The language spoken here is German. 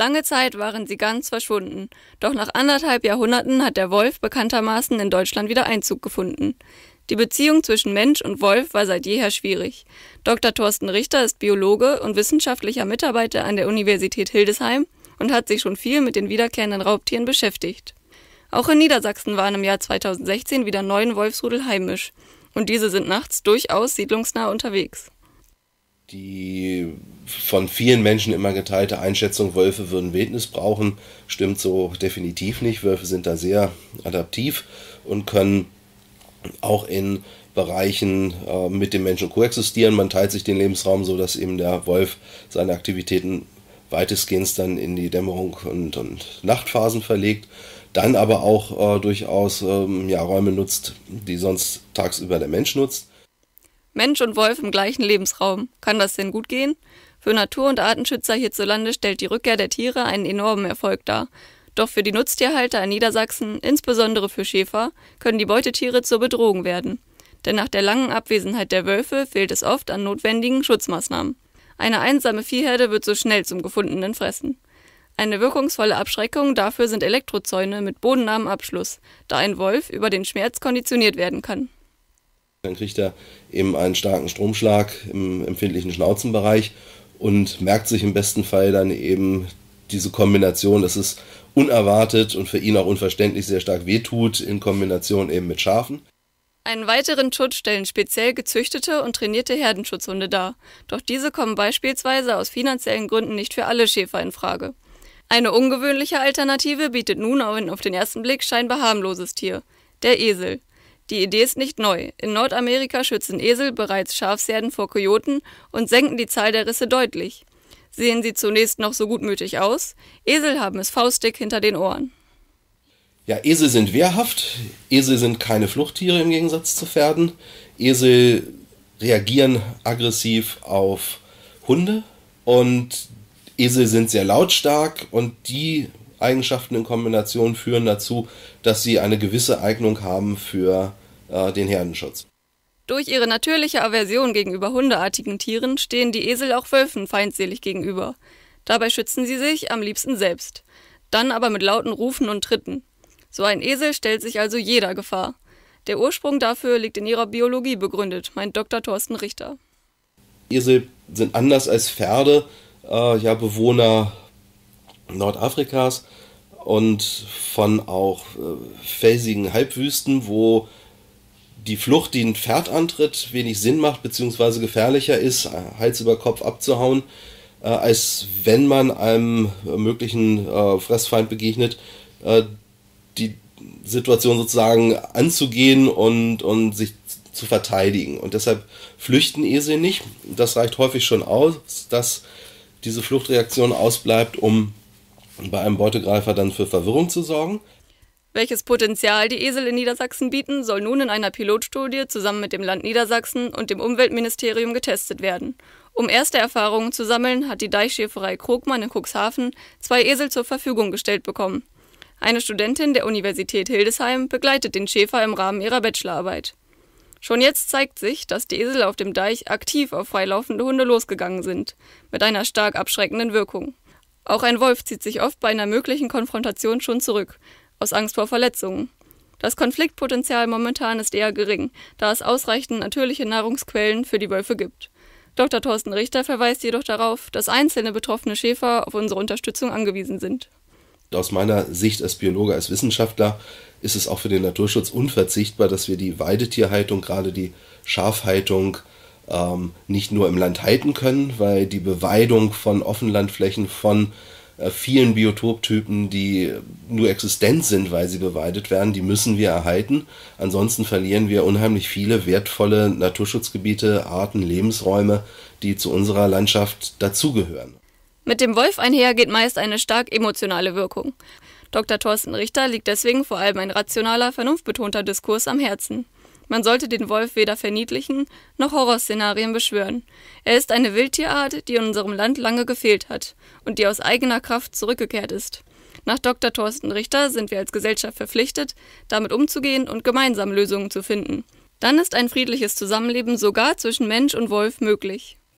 Lange Zeit waren sie ganz verschwunden, doch nach anderthalb Jahrhunderten hat der Wolf bekanntermaßen in Deutschland wieder Einzug gefunden. Die Beziehung zwischen Mensch und Wolf war seit jeher schwierig. Dr. Thorsten Richter ist Biologe und wissenschaftlicher Mitarbeiter an der Universität Hildesheim und hat sich schon viel mit den wiederkehrenden Raubtieren beschäftigt. Auch in Niedersachsen waren im Jahr 2016 wieder neun Wolfsrudel heimisch. Und diese sind nachts durchaus siedlungsnah unterwegs. Die von vielen Menschen immer geteilte Einschätzung, Wölfe würden Wildnis brauchen, stimmt so definitiv nicht. Wölfe sind da sehr adaptiv und können auch in Bereichen äh, mit dem Menschen koexistieren. Man teilt sich den Lebensraum so, dass eben der Wolf seine Aktivitäten weitestgehend dann in die Dämmerung und, und Nachtphasen verlegt, dann aber auch äh, durchaus ähm, ja, Räume nutzt, die sonst tagsüber der Mensch nutzt. Mensch und Wolf im gleichen Lebensraum. Kann das denn gut gehen? Für Natur- und Artenschützer hierzulande stellt die Rückkehr der Tiere einen enormen Erfolg dar. Doch für die Nutztierhalter in Niedersachsen, insbesondere für Schäfer, können die Beutetiere zur Bedrohung werden. Denn nach der langen Abwesenheit der Wölfe fehlt es oft an notwendigen Schutzmaßnahmen. Eine einsame Viehherde wird so schnell zum gefundenen Fressen. Eine wirkungsvolle Abschreckung dafür sind Elektrozäune mit bodennahem Abschluss, da ein Wolf über den Schmerz konditioniert werden kann. Dann kriegt er eben einen starken Stromschlag im empfindlichen Schnauzenbereich und merkt sich im besten Fall dann eben diese Kombination, dass es unerwartet und für ihn auch unverständlich sehr stark wehtut, in Kombination eben mit Schafen. Einen weiteren Schutz stellen speziell gezüchtete und trainierte Herdenschutzhunde dar. Doch diese kommen beispielsweise aus finanziellen Gründen nicht für alle Schäfer in Frage. Eine ungewöhnliche Alternative bietet nun auch ein auf den ersten Blick scheinbar harmloses Tier, der Esel. Die Idee ist nicht neu. In Nordamerika schützen Esel bereits Schafsherden vor Kojoten und senken die Zahl der Risse deutlich. Sehen sie zunächst noch so gutmütig aus, Esel haben es faustdick hinter den Ohren. Ja, Esel sind wehrhaft. Esel sind keine Fluchttiere im Gegensatz zu Pferden. Esel reagieren aggressiv auf Hunde und Esel sind sehr lautstark und die Eigenschaften in Kombination führen dazu, dass sie eine gewisse Eignung haben für äh, den Herdenschutz. Durch ihre natürliche Aversion gegenüber hundeartigen Tieren stehen die Esel auch Wölfen feindselig gegenüber. Dabei schützen sie sich am liebsten selbst, dann aber mit lauten Rufen und Tritten. So ein Esel stellt sich also jeder Gefahr. Der Ursprung dafür liegt in ihrer Biologie begründet, meint Dr. Thorsten Richter. Esel sind anders als Pferde, äh, ja, Bewohner Nordafrikas und von auch äh, felsigen Halbwüsten, wo die Flucht, die ein Pferd antritt, wenig Sinn macht, beziehungsweise gefährlicher ist, äh, Hals über Kopf abzuhauen, äh, als wenn man einem möglichen äh, Fressfeind begegnet, äh, die Situation sozusagen anzugehen und, und sich zu verteidigen. Und deshalb flüchten Esel nicht. Das reicht häufig schon aus, dass diese Fluchtreaktion ausbleibt, um bei einem Beutegreifer dann für Verwirrung zu sorgen. Welches Potenzial die Esel in Niedersachsen bieten, soll nun in einer Pilotstudie zusammen mit dem Land Niedersachsen und dem Umweltministerium getestet werden. Um erste Erfahrungen zu sammeln, hat die Deichschäferei Krogmann in Cuxhaven zwei Esel zur Verfügung gestellt bekommen. Eine Studentin der Universität Hildesheim begleitet den Schäfer im Rahmen ihrer Bachelorarbeit. Schon jetzt zeigt sich, dass die Esel auf dem Deich aktiv auf freilaufende Hunde losgegangen sind, mit einer stark abschreckenden Wirkung. Auch ein Wolf zieht sich oft bei einer möglichen Konfrontation schon zurück, aus Angst vor Verletzungen. Das Konfliktpotenzial momentan ist eher gering, da es ausreichend natürliche Nahrungsquellen für die Wölfe gibt. Dr. Thorsten Richter verweist jedoch darauf, dass einzelne betroffene Schäfer auf unsere Unterstützung angewiesen sind. Aus meiner Sicht als Biologe, als Wissenschaftler ist es auch für den Naturschutz unverzichtbar, dass wir die Weidetierhaltung, gerade die Schafhaltung, ähm, nicht nur im Land halten können, weil die Beweidung von Offenlandflächen, von äh, vielen Biotoptypen, die nur existent sind, weil sie beweidet werden, die müssen wir erhalten. Ansonsten verlieren wir unheimlich viele wertvolle Naturschutzgebiete, Arten, Lebensräume, die zu unserer Landschaft dazugehören. Mit dem Wolf einher geht meist eine stark emotionale Wirkung. Dr. Thorsten Richter liegt deswegen vor allem ein rationaler, vernunftbetonter Diskurs am Herzen. Man sollte den Wolf weder verniedlichen noch Horrorszenarien beschwören. Er ist eine Wildtierart, die in unserem Land lange gefehlt hat und die aus eigener Kraft zurückgekehrt ist. Nach Dr. Thorsten Richter sind wir als Gesellschaft verpflichtet, damit umzugehen und gemeinsam Lösungen zu finden. Dann ist ein friedliches Zusammenleben sogar zwischen Mensch und Wolf möglich.